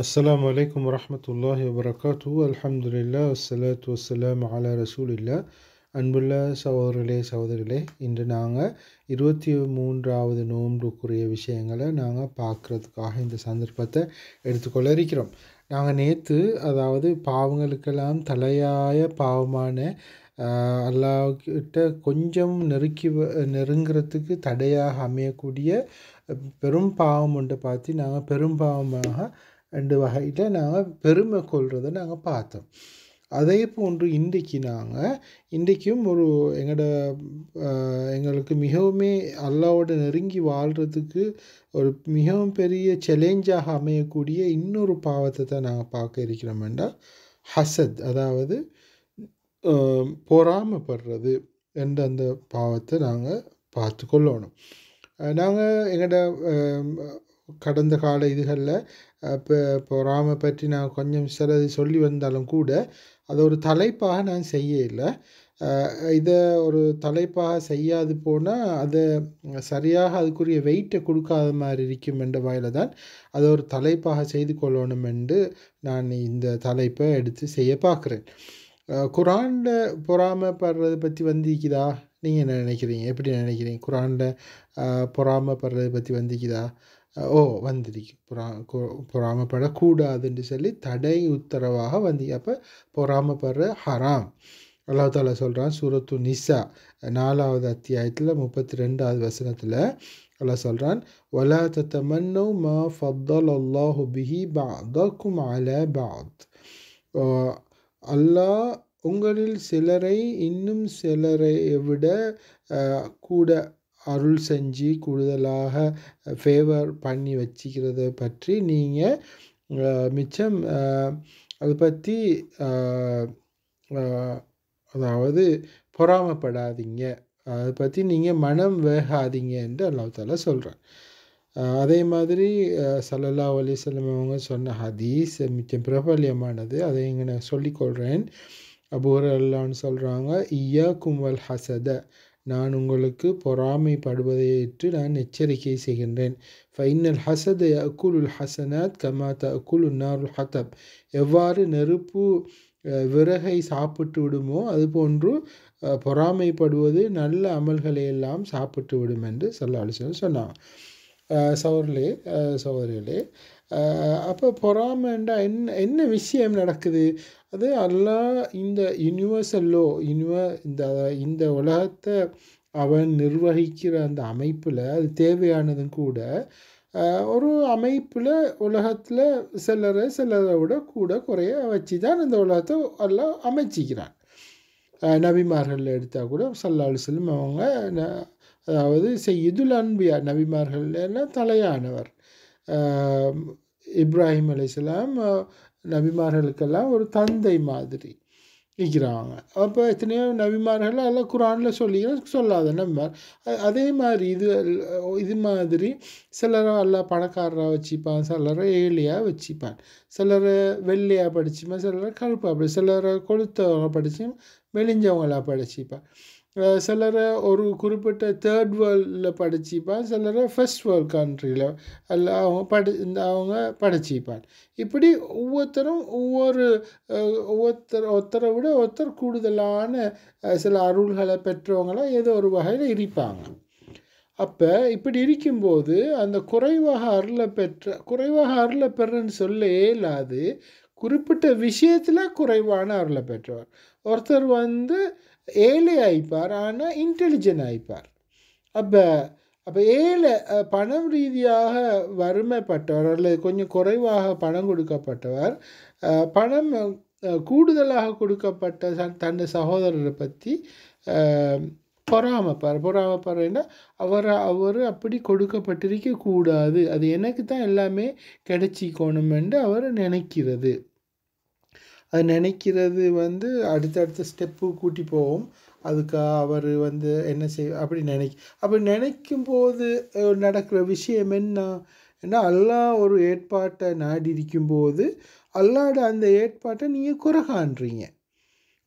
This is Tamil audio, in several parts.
அஸ்லாம் வலைக்கம் வரமத்துல்லாஹி வபரகாத்து அல்ஹம்துலில்லா அஸ்லாத்து வசலாம் அலா ரசூலில்லா அன்புள்ள சகோதரர்களே சகோதரிகளே இன்று நாங்கள் இருபத்தி மூன்றாவது நோன்புக்குரிய விஷயங்களை நாங்கள் பார்க்குறதுக்காக இந்த சந்தர்ப்பத்தை எடுத்துக்கொள்ள இருக்கிறோம் நாங்கள் நேற்று அதாவது பாவங்களுக்கெல்லாம் தலையாய பாவமான அல்லாவுக்கிட்ட கொஞ்சம் நெருக்கி நெருங்கிறதுக்கு தடையாக அமையக்கூடிய பெரும் பாவம் ஒன்று பார்த்து நாங்கள் பெரும் பாவமாக ரெண்டு வகையில் நாங்கள் பெருமை கொள்கிறத நாங்கள் பார்த்தோம் அதே போன்று இன்றைக்கு நாங்கள் இன்றைக்கும் ஒரு எங்களோட எங்களுக்கு மிகவுமே அல்லாவோட நெருங்கி வாழ்கிறதுக்கு ஒரு மிகவும் பெரிய சேலஞ்சாக அமையக்கூடிய இன்னொரு பாவத்தை தான் நாங்கள் பார்க்க இருக்கிறோம் என்றால் ஹசத் அதாவது பொறாமப்படுறது என்ற அந்த பாவத்தை நாங்கள் பார்த்து கொள்ளணும் நாங்கள் எங்களோட கடந்த கால இதுகளில் இப்போ பொறாமை பற்றி நான் கொஞ்சம் சிலது சொல்லி வந்தாலும் கூட அதை ஒரு தலைப்பாக நான் செய்யலை இதை ஒரு தலைப்பாக செய்யாது போனால் அதை சரியாக அதுக்குரிய வெயிட்டை கொடுக்காத மாதிரி இருக்கும் என்ற வாயில தான் அதை ஒரு தலைப்பாக செய்து கொள்ளணும் என்று நான் இந்த தலைப்பை எடுத்து செய்ய பார்க்குறேன் குரானில் பொறாமப்படுறதை பற்றி வந்திருக்குதா நீங்கள் என்ன நினைக்கிறீங்க எப்படி நினைக்கிறீங்க குரானில் பொறாமப்படுறதை பற்றி வந்திருக்குதா ஓ வந்திருக்கு பொறா பொறாமப்படக்கூடாதுன்னு சொல்லி தடை உத்தரவாக வந்து அப்போ பொறாமப்படுற ஹராம் அல்லா தாலா சொல்கிறான் சூரத்து நிசா நாலாவது அத்தியாயத்தில் முப்பத்தி ரெண்டாவது வசனத்தில் அல்லா சொல்கிறான் ஒலா தத்தமன்னோ மா ஃபப்தல் அல்லாஹு பிஹி பாதக்கும் அல பாத் அல்லாஹ் உங்களில் சிலரை இன்னும் சிலரை விட கூட அருள் செஞ்சு கூடுதலாக ஃபேவர் பண்ணி வச்சுக்கிறத பற்றி நீங்கள் மிச்சம் அதை பற்றி அதாவது பொறாமப்படாதீங்க அதை பற்றி நீங்கள் மனம் வேகாதீங்க என்று அல்லாத்தால சொல்கிறேன் அதே மாதிரி சல்லல்லா அலிசல்லம் அவங்க சொன்ன ஹதீஸ் மிச்சம் பிரபல்யமானது அதை இங்கே நான் சொல்லிக்கொள்கிறேன் அபூர் அல்லான்னு சொல்கிறாங்க ஐயா கும்வல் ஹசத நான் உங்களுக்கு ஏற்று நான் எச்சரிக்கை செய்கின்றேன் ஃபைனல் ஹசத் அக்குலுல் ஹசனத் கமாத் அக்குலு நாருல் ஹத்தப் எவ்வாறு நெருப்பு விறகை சாப்பிட்டு விடுமோ அதுபோன்று பொறாமைப்படுவது நல்ல அமல்களை எல்லாம் சாப்பிட்டு விடும் என்று சல்லாஹ் சொன்னான் சோர்லே சோதரிகளே அப்போ பொறாமைண்டா என்ன என்ன விஷயம் நடக்குது அது அல்லா இந்த யூனிவர்சல்லோ யூனிவ இந்த இந்த உலகத்தை அவன் நிர்வகிக்கிற அந்த அமைப்பில் அது தேவையானதும் கூட ஒரு அமைப்பில் உலகத்தில் சிலரை சிலரை விட கூட குறைய வச்சு தான் இந்த உலகத்தை எல்லாம் அமைச்சிக்கிறான் நபிமார்களில் எடுத்தால் கூட சல்லாலு செல்லும் அவங்க அதாவது செய்யுதுல் அன்பியா நபிமார்கள் தலையானவர் இப்ராஹிம் அலிஸ்லாம் நபிமார்களுக்கெல்லாம் ஒரு தந்தை மாதிரி இருக்கிறாங்க அப்போ எத்தனையோ நபிமார்கள் எல்லாம் குரானில் சொல்லி சொல்லாத நம்பிமார் அதே மாதிரி இது இது மாதிரி சிலரை எல்லாம் பணக்காரராக வச்சுப்பான் சிலரை ஏழையாக வச்சுப்பான் சிலரை வெள்ளையாக படிச்சுப்பான் சிலரை கழுப்பாக படி சிலரை கொளுத்தவங்க படிச்சு மெலிஞ்சவங்களாக படிச்சுப்பான் சிலரை ஒரு குறிப்பிட்ட தேர்ட் வேர்ல்டில் படிச்சுப்பார் சிலரை ஃபஸ்ட் வேர்ல்ட் கண்ட்ரியில் அல்ல அவங்க படி அவங்க படிச்சுப்பார் இப்படி ஒவ்வொருத்தரும் ஒவ்வொரு ஒவ்வொருத்தர் ஒருத்தரை விட ஒருத்தர் கூடுதலான சில அருள்களை பெற்றவங்களாம் ஏதோ ஒரு வகையில் இருப்பாங்க அப்போ இப்படி இருக்கும்போது அந்த குறைவாக அருளை பெற்ற குறைவாக அருளை பெறன்னு சொல்ல இயலாது குறிப்பிட்ட விஷயத்தில் குறைவான அருளை பெற்றவர் ஒருத்தர் வந்து ஏழை ஆயிப்பார் ஆனால் இன்டெலிஜென்ட் ஆயிப்பார் அப்போ அப்போ ஏழை பணம் ரீதியாக வறுமைப்பட்டவர் அல்லது கொஞ்சம் குறைவாக பணம் கொடுக்கப்பட்டவர் பணம் கூடுதலாக கொடுக்கப்பட்ட தன் சகோதரரை பற்றி பொறாமப்பார் பொறாமப்பார்னா அவரை அவர் அப்படி கொடுக்கப்பட்டிருக்க கூடாது அது எனக்கு தான் எல்லாமே என்று அவர் நினைக்கிறது அது நினைக்கிறது வந்து அடுத்தடுத்த ஸ்டெப்பு கூட்டி போகும் அதுக்கு அவர் வந்து என்ன செய் அப்படி நினைக்க அப்படி நினைக்கும் போது நடக்கிற விஷயம் என்ன ஏன்னா அல்லா ஒரு ஏற்பாட்டை நாடி இருக்கும்போது அல்லாட அந்த ஏற்பாட்டை நீங்கள் குறை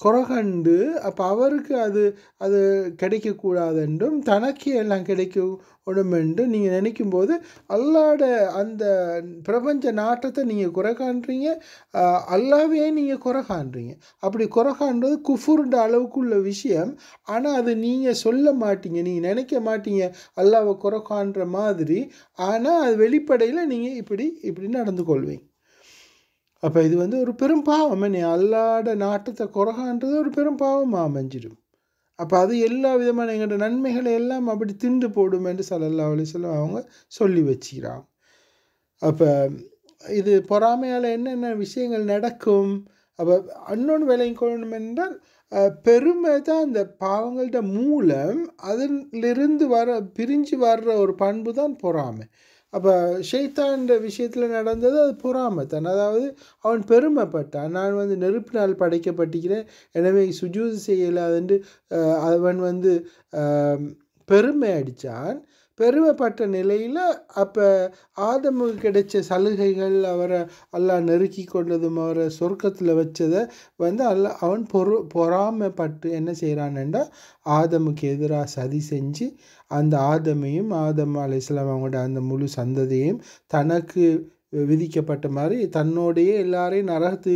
குறை கண்டு அப்போ அவருக்கு அது அது கிடைக்கக்கூடாதென்றும் தனக்கு எல்லாம் கிடைக்கணும் என்று நீங்கள் நினைக்கும் போது அல்லாட அந்த பிரபஞ்ச நாட்டத்தை நீங்கள் குறை காண்றீங்க அல்லாவே நீங்கள் குறை காண்றீங்க அப்படி குறை காண்றது அளவுக்கு அளவுக்குள்ள விஷயம் ஆனால் அது நீங்கள் சொல்ல மாட்டீங்க நீங்கள் நினைக்க மாட்டீங்க அல்லாவை குறை காண்ற மாதிரி ஆனால் அது வெளிப்படையில் நீங்கள் இப்படி இப்படி நடந்து கொள்வீங்க அப்போ இது வந்து ஒரு பெரும் பாவம் நீ அல்லாட நாட்டத்தை குறகான்றது ஒரு பெரும் பாவமாக அமைஞ்சிடும் அப்போ அது எல்லா விதமான எங்களோட நன்மைகளை எல்லாம் அப்படி திண்டு போடும் என்று சல்லல்லா சொல்ல அவங்க சொல்லி வச்சுக்கிறாங்க அப்போ இது பொறாமையால் என்னென்ன விஷயங்கள் நடக்கும் அப்போ அன்னொன்று வேலையும் கொள்ளணும் என்றால் பெருமை தான் அந்த பாவங்கள்ட மூலம் அதிலிருந்து வர பிரிஞ்சு வர்ற ஒரு பண்பு தான் பொறாமை அப்போ ஷெய்தான்ற விஷயத்தில் நடந்தது அது பொறாமத்தன் அதாவது அவன் பெருமைப்பட்டான் நான் வந்து நெருப்பினால் படைக்கப்பட்டிருக்கிறேன் எனவே சுஜூது செய்யலாதென்று அவன் வந்து பெருமை அடித்தான் பெருமைப்பட்ட நிலையில் அப்போ ஆதமுக்கு கிடைச்ச சலுகைகள் அவரை அல்லா நெருக்கி கொண்டதும் அவரை சொர்க்கத்தில் வச்சதை வந்து அல்ல அவன் பொறு பொறாமைப்பட்டு என்ன செய்கிறான்டா ஆதமுக்கு எதிராக சதி செஞ்சு அந்த ஆதமையும் ஆதம் இஸ்லாம் அவங்களோட அந்த முழு சந்ததியையும் தனக்கு விதிக்கப்பட்ட மாதிரி தன்னோடையே எல்லாரையும் நரகத்து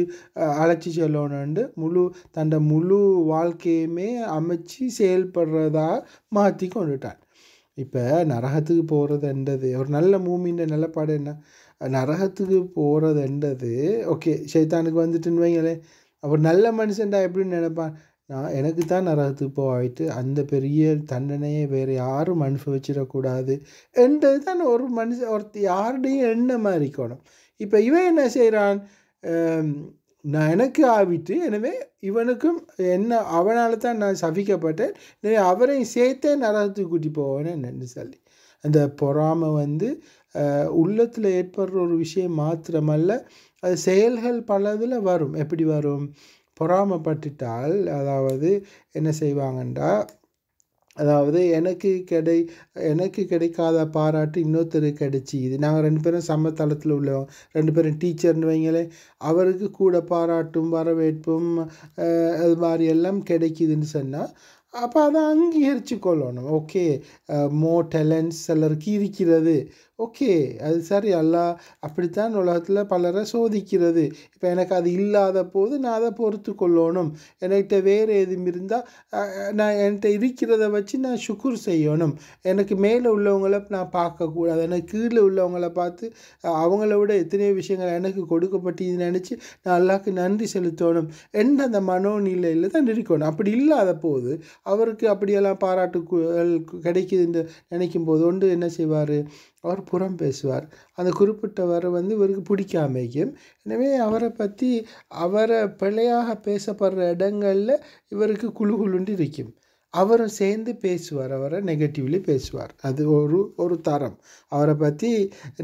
அழைச்சி செல்லணுண்டு முழு தன்னோட முழு வாழ்க்கையுமே அமைச்சு செயல்படுறதா மாற்றி கொண்டுட்டான் இப்போ நரகத்துக்கு போகிறது என்றது ஒரு நல்ல மூமின்ற நிலப்பாடு என்ன நரகத்துக்கு போகிறது என்றது ஓகே சைத்தானுக்கு வந்துட்டுன்னு வைங்களே அப்புறம் நல்ல மனுஷன்டா எப்படின்னு நினைப்பான் நான் எனக்கு தான் நரகத்துக்கு போயிட்டு அந்த பெரிய தண்டனையை வேறு யாரும் அனுபவிச்சிடக்கூடாது என்றது தான் ஒரு மனுஷன் ஒருத்தர் யாருடையும் எண்ணமாக இருக்கணும் இப்போ இவன் என்ன செய்கிறான் நான் எனக்கு ஆவிட்டு எனவே இவனுக்கும் என்ன அவனால் தான் நான் சபிக்கப்பட்டேன் எனவே அவரையும் சேர்த்தே நரகத்துக்கு கூட்டி போவேன்னு நின்று சொல்லி அந்த பொறாமை வந்து உள்ளத்தில் ஏற்படுற ஒரு விஷயம் மாத்திரமல்ல அது செயல்கள் பலதில் வரும் எப்படி வரும் பொறாமப்பட்டுட்டால் அதாவது என்ன செய்வாங்கன்றா அதாவது எனக்கு கிடை எனக்கு கிடைக்காத பாராட்டு இன்னொருத்தருக்கு கிடைச்சி இது நாங்கள் ரெண்டு பேரும் சமதளத்தில் உள்ளவங்க ரெண்டு பேரும் டீச்சர்னு வைங்களே அவருக்கு கூட பாராட்டும் வரவேற்பும் அது மாதிரி எல்லாம் கிடைக்குதுன்னு சொன்னால் அப்போ அதை அங்கீகரித்து கொள்ளணும் ஓகே மோ டேலண்ட்ஸ் சிலருக்கு இருக்கிறது ஓகே அது சரி அல்லா அப்படித்தான் உலகத்தில் பலரை சோதிக்கிறது இப்போ எனக்கு அது இல்லாத போது நான் அதை பொறுத்து கொள்ளணும் என்கிட்ட வேறு எதுவும் இருந்தால் நான் என்கிட்ட இருக்கிறத வச்சு நான் சுக்குர் செய்யணும் எனக்கு மேலே உள்ளவங்களை நான் பார்க்கக்கூடாது எனக்கு கீழே உள்ளவங்களை பார்த்து அவங்கள விட எத்தனையோ விஷயங்கள் எனக்கு கொடுக்கப்பட்டது நினச்சி நான் அல்லாவுக்கு நன்றி செலுத்தணும் என்ன அந்த மனோநிலையில் தான் இருக்கணும் அப்படி இல்லாத போது அவருக்கு அப்படியெல்லாம் பாராட்டு கிடைக்குதுன்னு நினைக்கும் போது ஒன்று என்ன செய்வார் அவர் புறம் பேசுவார் அந்த குறிப்பிட்டவரை வந்து இவருக்கு பிடிக்காமைக்கும் எனவே அவரை பற்றி அவரை பிழையாக பேசப்படுற இடங்களில் இவருக்கு குழு குழுண்டு இருக்கும் அவரும் சேர்ந்து பேசுவார் அவரை நெகட்டிவ்லி பேசுவார் அது ஒரு ஒரு தரம் அவரை பற்றி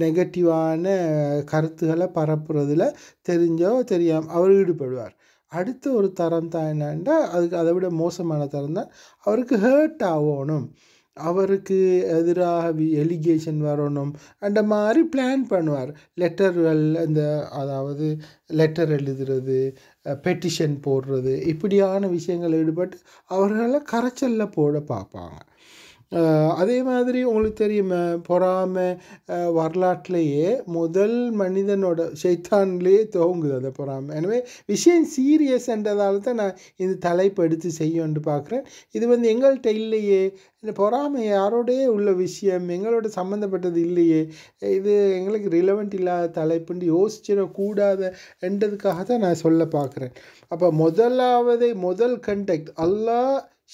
நெகட்டிவான கருத்துக்களை பரப்புறதுல தெரிஞ்சோ தெரியாமல் அவர் ஈடுபடுவார் அடுத்த ஒரு தரம் தான் என்னென்னா அதுக்கு அதை விட மோசமான தரம் தான் அவருக்கு ஹேர்ட் ஆகணும் அவருக்கு எதிராக எலிகேஷன் வரணும் அந்த மாதிரி பிளான் பண்ணுவார் லெட்டர்கள் இந்த அதாவது லெட்டர் எழுதுறது பெட்டிஷன் போடுறது இப்படியான விஷயங்கள் ஈடுபட்டு அவர்களை கரைச்சலில் போட பார்ப்பாங்க அதே மாதிரி உங்களுக்கு தெரியுமா பொறாமை வரலாற்றிலேயே முதல் மனிதனோட சைத்தான்லேயே துவங்குது அதை பொறாமை எனவே விஷயம் சீரியஸ் என்றதால தான் நான் இந்த தலைப்பு எடுத்து செய்யணும்னு பார்க்குறேன் இது வந்து எங்கள்கிட்ட இல்லையே இந்த பொறாமை யாரோடையே உள்ள விஷயம் எங்களோட சம்மந்தப்பட்டது இல்லையே இது எங்களுக்கு ரிலவெண்ட் இல்லாத தலைப்புன்னு யோசிச்சிடக்கூடாத என்றதுக்காக தான் நான் சொல்ல பார்க்குறேன் அப்போ முதலாவதே முதல் கண்டெக்ட் அல்லா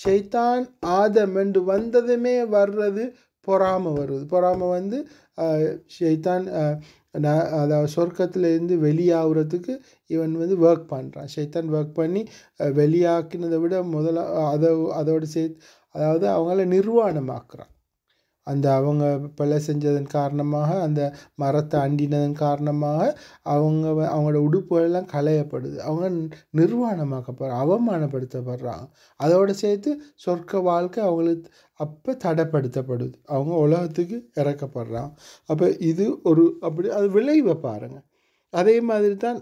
ஷைத்தான் ஆதம் என்று வந்ததுமே வர்றது பொறாமை வருது பொறாமை வந்து ஷைத்தான் அதாவது சொர்க்கத்திலேருந்து வெளியாகிறதுக்கு இவன் வந்து ஒர்க் பண்ணுறான் ஷைத்தான் ஒர்க் பண்ணி வெளியாக்கினதை விட முதல்ல அதை அதோடு சேர்த்து அதாவது அவங்கள நிர்வாணமாக்குறான் அந்த அவங்க பிழை செஞ்சதன் காரணமாக அந்த மரத்தை அண்டினதன் காரணமாக அவங்க அவங்களோட உடுப்புகள்லாம் களையப்படுது அவங்க நிர்வாணமாக்கப்படுற அவமானப்படுத்தப்படுறாங்க அதோடு சேர்த்து சொர்க்க வாழ்க்கை அவங்களுக்கு அப்போ தடைப்படுத்தப்படுது அவங்க உலகத்துக்கு இறக்கப்படுறாங்க அப்போ இது ஒரு அப்படி அது விளைவை பாருங்கள் அதே மாதிரி தான்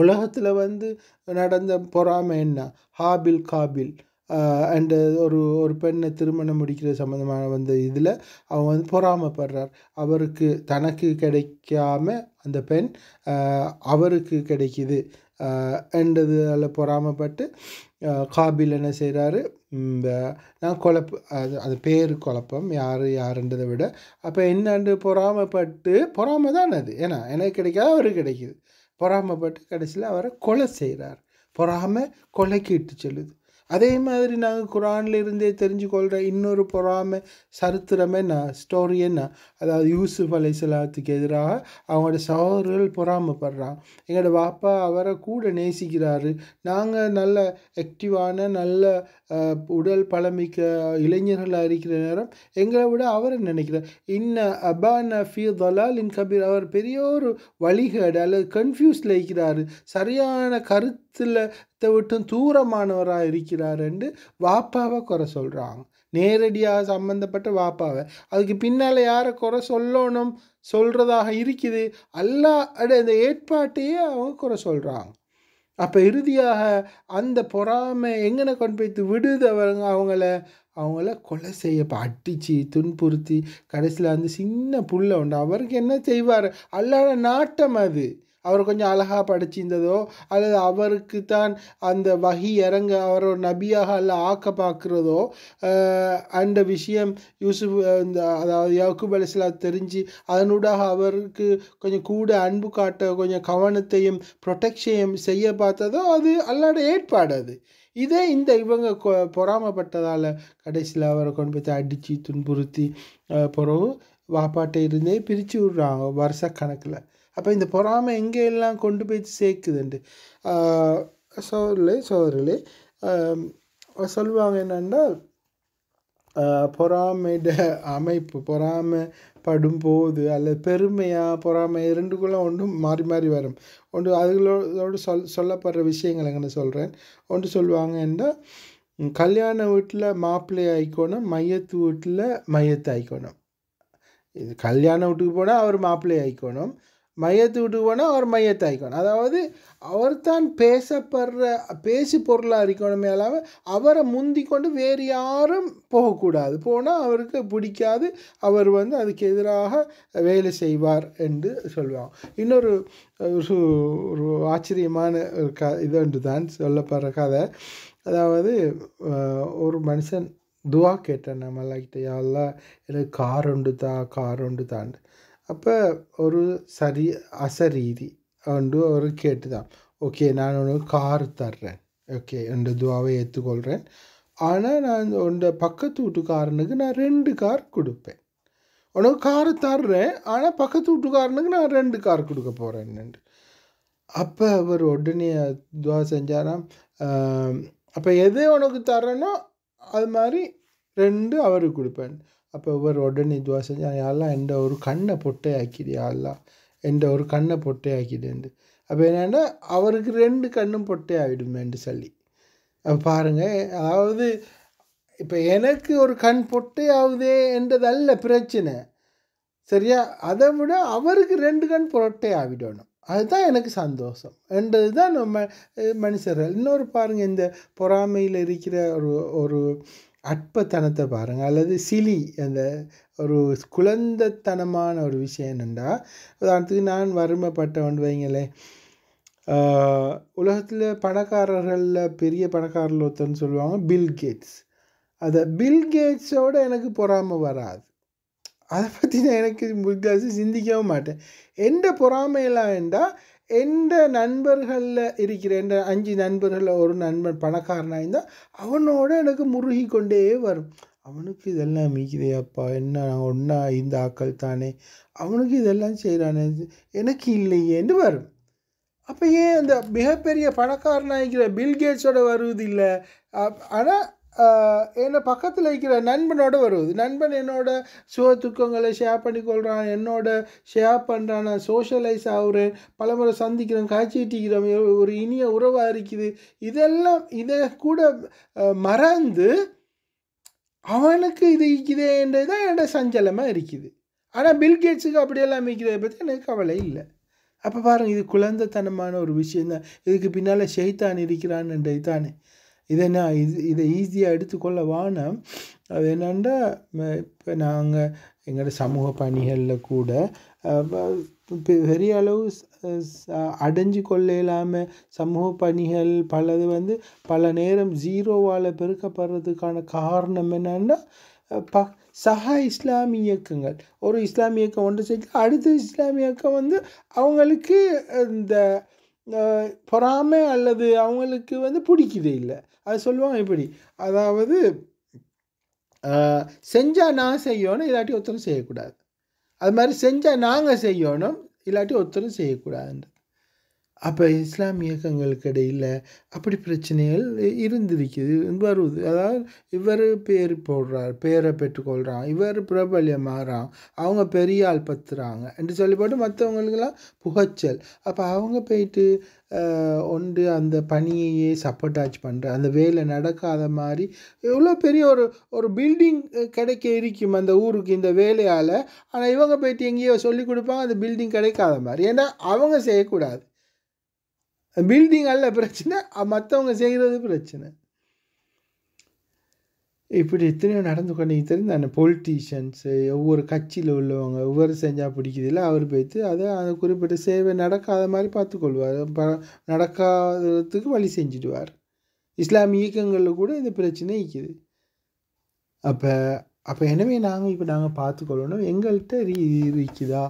உலகத்தில் வந்து நடந்த பொறாமை என்ன ஹாபில் காபில் அண்டு ஒரு ஒரு பெண்ணை திருமணம் முடிக்கிறது சம்மந்தமான வந்த இதில் அவங்க வந்து பொறாமப்படுறார் அவருக்கு தனக்கு கிடைக்காம அந்த பெண் அவருக்கு கிடைக்கிது என்றது பொறாமப்பட்டு பொறாமைப்பட்டு காபில் என்ன செய்கிறாரு இந்த நான் குழப்ப அது அது பேர் குழப்பம் யார் யாருன்றதை விட அப்போ என்னண்டு பொறாமைப்பட்டு பொறாமை தான் அது ஏன்னா எனக்கு கிடைக்காது அவருக்கு கிடைக்கிது பொறாமைப்பட்டு கடைசியில் அவரை கொலை செய்கிறார் பொறாமை கொலைக்கு இட்டு செல்லுது அதே மாதிரி நாங்கள் குரான்ல இருந்தே தெரிஞ்சுக்கொள்கிற இன்னொரு பொறாமை சரித்திரம் என்ன ஸ்டோரி என்ன அதாவது யூசுஃப் சலாத்துக்கு எதிராக அவங்களோட சகோதரர்கள் பொறாமப்படுறான் எங்களோட பாப்பா அவரை கூட நேசிக்கிறாரு நாங்கள் நல்ல ஆக்டிவான நல்ல உடல் பழமிக்க இளைஞர்களாக இருக்கிற நேரம் எங்களை விட அவரை நினைக்கிறார் இன்ன அபான ஃபி தலால் இன் கபீர் அவர் பெரிய ஒரு வழிகேடு அல்லது கன்ஃபியூஸில் இருக்கிறாரு சரியான கருத்தில் இதை விட்டும் தூரமானவராக இருக்கிறார் என்று வாப்பாவை குறை சொல்கிறாங்க நேரடியாக சம்மந்தப்பட்ட வாப்பாவை அதுக்கு பின்னால் யாரை குறை சொல்லணும் சொல்கிறதாக இருக்குது அல்லா இந்த ஏற்பாட்டையே அவங்க குறை சொல்கிறாங்க அப்போ இறுதியாக அந்த பொறாமை எங்கனை கொண்டு போய்த்து விடுது அவங்க அவங்கள அவங்கள கொலை செய்ய அடித்து துன்புறுத்தி கடைசியில் வந்து சின்ன புள்ள உண்டு அவருக்கு என்ன செய்வார் அல்லாத நாட்டம் அது அவர் கொஞ்சம் அழகாக படிச்சிருந்ததோ அல்லது அவருக்கு தான் அந்த வகி இறங்க அவர் ஒரு நபியாக அல்ல ஆக்க பார்க்குறதோ அந்த விஷயம் யூசுப் இந்த அதாவது யாக்கூப் அலிஸ்லா தெரிஞ்சு அதனூடாக அவருக்கு கொஞ்சம் கூட அன்பு காட்ட கொஞ்சம் கவனத்தையும் ப்ரொடெக்ஷனையும் செய்ய பார்த்ததோ அது அல்லாட ஏற்பாடு அது இதே இந்த இவங்க பொறாமப்பட்டதால் கடைசியில் அவரை கொண்டு போய் அடித்து துன்புறுத்தி பிறகு வாப்பாட்டை இருந்தே பிரித்து விடுறாங்க வருஷ கணக்கில் அப்போ இந்த பொறாமை எங்கே எல்லாம் கொண்டு போய் சேர்க்குதுண்டு சோர்களே சோர்களே சொல்லுவாங்க என்னென்னா பொறாமையிட அமைப்பு பொறாமை படும் போது அல்லது பெருமையாக பொறாமை ரெண்டுக்குள்ளே ஒன்றும் மாறி மாறி வரும் ஒன்று அதுகளோடு சொல் சொல்லப்படுற விஷயங்கள் எங்கே சொல்கிறேன் ஒன்று சொல்லுவாங்க என்றால் கல்யாண வீட்டில் மாப்பிள்ளை ஆயிக்கோணும் மையத்து வீட்டில் மையத்தை ஆயிக்கோணும் இது கல்யாண வீட்டுக்கு போனால் அவர் மாப்பிள்ளை ஆயிக்கோணும் மையத்துடுவன அவர் மையத்தாய்க்கணும் அதாவது அவர் தான் பேசப்படுற பேசி பொருளாக இருக்கணுமே இல்லாமல் அவரை முந்தி கொண்டு வேறு யாரும் போகக்கூடாது போனால் அவருக்கு பிடிக்காது அவர் வந்து அதுக்கு எதிராக வேலை செய்வார் என்று சொல்லுவாங்க இன்னொரு ஒரு ஆச்சரியமான ஒரு க இதென்று தான் சொல்லப்படுற கதை அதாவது ஒரு மனுஷன் துவா கேட்டேன் நம்மளாக்கிட்ட யாரெல்லாம் எனக்கு கார் உண்டு தா கார் உண்டு தாண்டு அப்போ ஒரு சரி அசரீதி என்று அவர் கேட்டுதான் ஓகே நான் உனக்கு கார் தர்றேன் ஓகே என்ற துவாவை ஏற்றுக்கொள்கிறேன் ஆனால் நான் உண்ட பக்கத்து வீட்டுக்காரனுக்கு நான் ரெண்டு கார் கொடுப்பேன் உனக்கு கார் தர்றேன் ஆனால் பக்கத்து வீட்டுக்காரனுக்கு நான் ரெண்டு கார் கொடுக்க போகிறேன் அப்போ அவர் உடனே துவா செஞ்சாராம் அப்போ எது உனக்கு தரேனோ அது மாதிரி ரெண்டு அவருக்கு கொடுப்பேன் அப்போ ഇവർ ഉടനെ ദ്വാ സെഞ്ചു ஒரு கண்ணை ഒരു കണ്ണെ പൊട്ടയാക്കിയിട അല്ല ஒரு கண்ணை കണ്ണെ പൊട്ടயாக்கிடுண்டு அப்போ என்னென்னா அவருக்கு ரெண்டு கண்ணும் என்று சொல்லி அப்போ பாருங்கள் அதாவது இப்போ எனக்கு ஒரு கண் பொட்டையாகுதே என்றதல்ல பிரச்சனை சரியா அதை விட அவருக்கு ரெண்டு கண் பொரட்டை ஆகிடணும் அதுதான் எனக்கு சந்தோஷம் என்றது தான் நம்ம மனுஷர்கள் இன்னொரு பாருங்கள் இந்த பொறாமையில் இருக்கிற ஒரு ஒரு அற்பத்தனத்தை பாருங்கள் அல்லது சிலி அந்த ஒரு குழந்தைத்தனமான ஒரு விஷயம் என்னென்னா உதாரணத்துக்கு நான் வறுமைப்பட்ட ஒன்று வைங்களே உலகத்தில் பணக்காரர்களில் பெரிய பணக்காரர்கள் ஒருத்தர்னு சொல்லுவாங்க பில் கேட்ஸ் அதை பில் கேட்ஸோடு எனக்கு பொறாமை வராது அதை பற்றி நான் எனக்கு முக்காசி சிந்திக்கவும் மாட்டேன் எந்த பொறாமையெல்லாம் என்றால் எந்த நண்பர்களில் இருக்கிற எந்த அஞ்சு நண்பர்களில் ஒரு நண்பன் பணக்காரனாக இருந்தால் அவனோட எனக்கு முருகி கொண்டே வரும் அவனுக்கு இதெல்லாம் மீக்குதே என்ன ஒன்றா இந்த ஆக்கள் தானே அவனுக்கு இதெல்லாம் செய்கிறானே எனக்கு இல்லையேன்னு வரும் அப்போ ஏன் அந்த மிகப்பெரிய பணக்காரனாக இருக்கிற பில்கேட்ஸோட வருவதில்லை ஆனால் என்னை பக்கத்தில் இருக்கிற நண்பனோட வருவது நண்பன் என்னோட சுக துக்கங்களை ஷேர் பண்ணிக்கொள்கிறான் என்னோட ஷேர் பண்ணுறான் நான் சோஷியலைஸ் ஆகுறேன் பலமுறை சந்திக்கிறேன் காய்ச்சிட்டிக்கிறோம் ஒரு இனிய உறவாக இருக்குது இதெல்லாம் இதை கூட மறந்து அவனுக்கு இது இருக்குதேன்றது தான் என்னோட சஞ்சலமாக இருக்குது ஆனால் பில்கேட்ஸுக்கு அப்படியெல்லாம் அமைக்கிறதை பற்றி எனக்கு கவலை இல்லை அப்போ பாருங்கள் இது குழந்தைத்தனமான ஒரு விஷயந்தான் இதுக்கு பின்னால் ஷெய்தான் இருக்கிறான்ன்றது தானே இதை நான் இது இதை ஈஸியாக எடுத்துக்கொள்ளவான அது என்னென்னா இப்போ நாங்கள் எங்களோட சமூக பணிகளில் கூட பெரிய அளவு அடைஞ்சு கொள்ள இல்லாமல் சமூக பணிகள் பலது வந்து பல நேரம் ஜீரோவால் பெருக்கப்படுறதுக்கான காரணம் என்னென்னா ப சக இஸ்லாமிய இயக்கங்கள் ஒரு இஸ்லாமிய இயக்கம் ஒன்று செஞ்சு அடுத்த இஸ்லாமிய இயக்கம் வந்து அவங்களுக்கு இந்த பொறாமை அல்லது அவங்களுக்கு வந்து பிடிக்குது இல்லை அது சொல்லுவாங்க இப்படி அதாவது செஞ்சால் நான் செய்யணும் இல்லாட்டி ஒருத்தரும் செய்யக்கூடாது அது மாதிரி செஞ்சால் நாங்கள் செய்யணும் இல்லாட்டி ஒருத்தரும் செய்யக்கூடாதுன்றது அப்போ இஸ்லாம் இயக்கங்களுக்கு இடையில் அப்படி பிரச்சனைகள் இருந்திருக்குது வருது அதாவது இவர் பேர் போடுறார் பேரை பெற்றுக்கொள்கிறான் இவர் பிரபல்யமாகறான் அவங்க பெரிய ஆள் பத்துறாங்க என்று சொல்லிப்பட்டு மற்றவங்களுக்கெல்லாம் புகச்சல் அப்போ அவங்க போயிட்டு ஒன்று அந்த பணியையே சப்போர்ட்டாச் பண்ணுற அந்த வேலை நடக்காத மாதிரி எவ்வளோ பெரிய ஒரு ஒரு பில்டிங் கிடைக்க இருக்கும் அந்த ஊருக்கு இந்த வேலையால் ஆனால் இவங்க போயிட்டு எங்கேயோ சொல்லி கொடுப்பாங்க அந்த பில்டிங் கிடைக்காத மாதிரி ஏன்னா அவங்க செய்யக்கூடாது பில்டிங் அல்ல பிரச்சனை மற்றவங்க செய்கிறது பிரச்சனை இப்படி எத்தனையோ நடந்து கொண்டீங்க தெரிஞ்சு அந்த பொலிட்டீஷியன்ஸு ஒவ்வொரு கட்சியில் உள்ளவங்க ஒவ்வொரு செஞ்சால் இல்லை அவர் போய்த்து அதை அந்த குறிப்பிட்ட சேவை நடக்காத மாதிரி பார்த்துக்கொள்வார் ப நடக்காததுக்கு வழி செஞ்சிடுவார் இஸ்லாமிய இயக்கங்களில் கூட இந்த பிரச்சனை இருக்குது அப்போ அப்போ எனவே நாங்கள் இப்போ நாங்கள் பார்த்துக்கொள்ளணும் எங்கள்கிட்ட இருக்குதா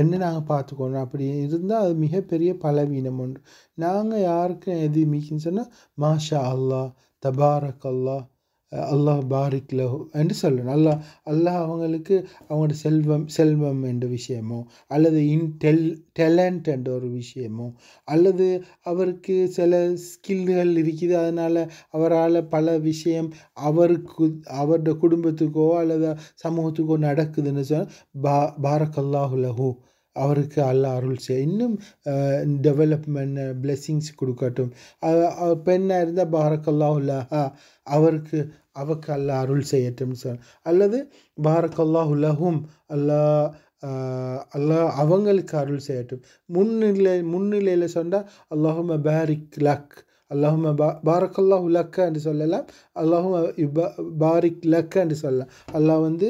என்ன நாங்கள் பார்த்துக்கணும் அப்படி இருந்தால் அது மிகப்பெரிய பலவீனம் ஒன்று நாங்கள் யாருக்கும் எது மீக்கின்னு சொன்னால் மாஷா அல்லா தபாரக் அல்லா அல்லாஹ் பாரிக் லஹு என்று சொல்லணும் அல்லாஹ் அல்லாஹ் அவங்களுக்கு அவங்களோட செல்வம் செல்வம் என்ற விஷயமோ அல்லது இன்டெல் டேலண்ட் என்ற ஒரு விஷயமோ அல்லது அவருக்கு சில ஸ்கில்கள் இருக்குது அதனால் அவரால் பல விஷயம் அவருக்கு அவருடைய குடும்பத்துக்கோ அல்லது சமூகத்துக்கோ நடக்குதுன்னு சொன்னால் பா பாரக் அல்லாஹு லஹூ அவருக்கு அல்ல அருள் செய்ய இன்னும் டெவலப்மெண்ட் பிளெஸ்ஸிங்ஸ் கொடுக்கட்டும் பெண்ணாக இருந்தால் பாரக்கல்லாஹுல்லாஹா அவருக்கு அவருக்கு அல்ல அருள் செய்யட்டும் சொல் அல்லது பாரக்கல்லாஹுல்லஹும் அல்லா அல்லாஹ் அவங்களுக்கு அருள் செய்யட்டும் முன்னிலை முன்னிலையில் சொன்னால் அல்லாஹும் பாரிக் லக் அல்லாஹும் பா பாரக்கல்லா உலக்க என்று சொல்லலாம் அல்லாஹும் பாரிக் லக்க என்று சொல்லலாம் அல்லாஹ் வந்து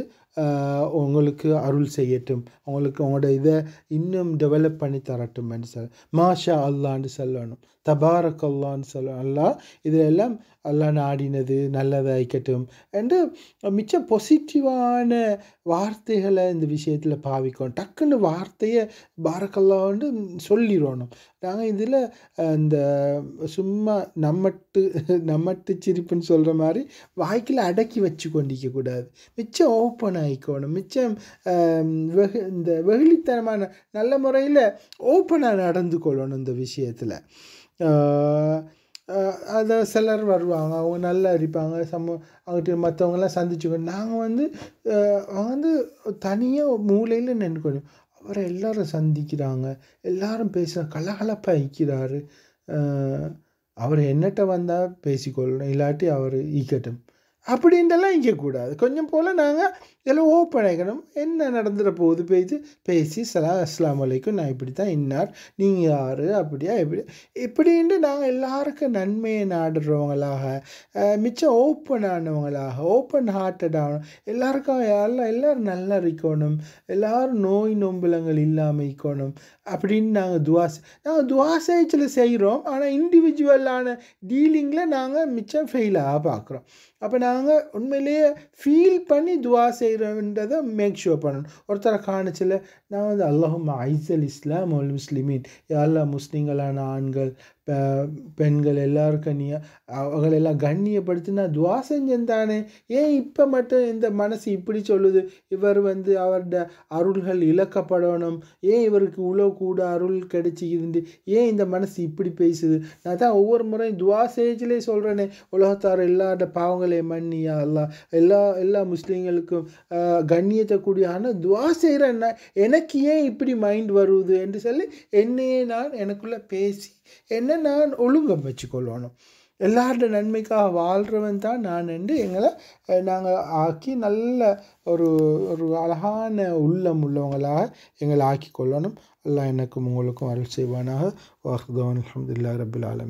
உங்களுக்கு அருள் செய்யட்டும் அவங்களுக்கு அவங்களோட இதை இன்னும் டெவலப் பண்ணி தரட்டும் என்று சொல்ல மாஷா அல்லான்னு சொல்லணும் தபாரக்கல்லான்னு சொல்ல அல்லா இதில் எல்லாம் அல்லா நாடினது நல்லதாய்க்கட்டும் என்று மிச்ச பொசிட்டிவான வார்த்தைகளை இந்த விஷயத்தில் பாவிக்கணும் டக்குன்னு வார்த்தையை பாரக்கல்லான்னு சொல்லிடணும் நாங்கள் இதில் இந்த சும்மா நம்மட்டு நம்மட்டு சிரிப்புன்னு சொல்கிற மாதிரி வாய்க்கில் அடக்கி வச்சு கொண்டிக்கக்கூடாது கூடாது மிச்சம் ஓப்பன் ஆகிக்கணும் மிச்சம் வெகு இந்த வெகுளித்தனமான நல்ல முறையில் ஓப்பனாக நடந்து கொள்ளணும் இந்த விஷயத்தில் அதை சிலர் வருவாங்க அவங்க நல்லா அடிப்பாங்க சம அவங்ககிட்ட மற்றவங்களாம் சந்திச்சுக்கணும் நாங்கள் வந்து அவங்க வந்து தனியாக மூலையில் நின்றுக்கணும் அவரை எல்லோரும் சந்திக்கிறாங்க எல்லோரும் பேசுகிறாங்க கலகலப்பாக இக்கிறாரு அவர் என்னட்ட வந்தால் பேசிக்கொள்ளணும் இல்லாட்டி அவர் ஈக்கட்டும் இங்கே இங்கக்கூடாது கொஞ்சம் போல் நாங்கள் எல்லாம் ஓப்பன் ஆகிக்கணும் என்ன நடந்துட போகுது பேசி பேசி சலா அஸ்லாம் வலைக்கும் நான் இப்படி தான் இன்னார் நீங்கள் யார் அப்படியா எப்படி இப்படின்ட்டு நாங்கள் எல்லாருக்கும் நன்மையை நாடுறவங்களாக மிச்சம் ஓப்பன் ஆனவங்களாக ஓப்பன் ஹார்ட்டட் ஆகணும் எல்லாருக்கும் எல்லாம் எல்லோரும் நல்லா இருக்கணும் எல்லோரும் நோய் நொம்பலங்கள் இல்லாமல் இருக்கணும் அப்படின்னு நாங்கள் துவாஸ் நாங்கள் துவாசைச்சில் செய்கிறோம் ஆனால் இண்டிவிஜுவலான டீலிங்கில் நாங்கள் மிச்சம் ஃபெயிலாக பார்க்குறோம் அப்போ நாங்கள் நாங்கள் உண்மையிலேயே ஃபீல் பண்ணி துவா செய்கிறோன்றதை மேக் ஷூர் பண்ணணும் ஒருத்தரை காணிச்சில் நான் வந்து அல்லாஹும் ஐசல் இஸ்லாம் அல் முஸ்லிமின் எல்லா முஸ்லீம்களான ஆண்கள் பெண்கள் எல்லோரும் கண்ணிய அவங்களெல்லாம் கண்ணியப்படுத்தினா துவா செஞ்சேன் தானே ஏன் இப்போ மட்டும் இந்த மனசு இப்படி சொல்லுது இவர் வந்து அவரோட அருள்கள் இழக்கப்படணும் ஏன் இவருக்கு உழவு கூட அருள் கிடைச்சிக்கிது ஏன் இந்த மனசு இப்படி பேசுது நான் தான் ஒவ்வொரு முறையும் துவா சேஜிலே சொல்கிறேனே உலகத்தார் எல்லாரோட பாவங்களே மன்னியா எல்லாம் எல்லா எல்லா முஸ்லீம்களுக்கும் கண்ணியத்தை கூடிய ஆனால் துவா செய்கிறேன்னா எனக்கு ஏன் இப்படி மைண்ட் வருது என்று சொல்லி என்னையே நான் எனக்குள்ளே பேசி என்ன நான் ஒழுங்கம் வச்சுக்கொள்ளணும் எல்லாரோட நன்மைக்காக வாழ்கிறவன் தான் நான் என்று எங்களை நாங்கள் ஆக்கி நல்ல ஒரு ஒரு அழகான உள்ளம் உள்ளவங்களாக எங்களை ஆக்கி கொள்ளணும் எல்லாம் எனக்கும் உங்களுக்கும் அருள் செய்வானாக வாஹ்தான் அலமதுல்லா ரபுல் ஆலம்